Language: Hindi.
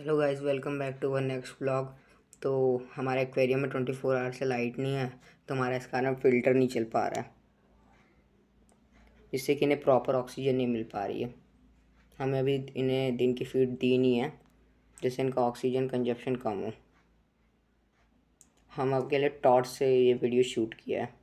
hello guys welcome back to one next blog तो हमारे एक्वेरियम में ट्वेंटी फोर आवर से लाइट नहीं है तो हमारा इस कारण फ़िल्टर नहीं चल पा रहा है जिससे कि इन्हें प्रॉपर ऑक्सीजन नहीं मिल पा रही है हमें अभी इन्हें दिन की फीड दी नहीं है जिससे इनका ऑक्सीजन कंजप्शन कम हो हम आपके लिए टॉर्च से ये वीडियो शूट किया है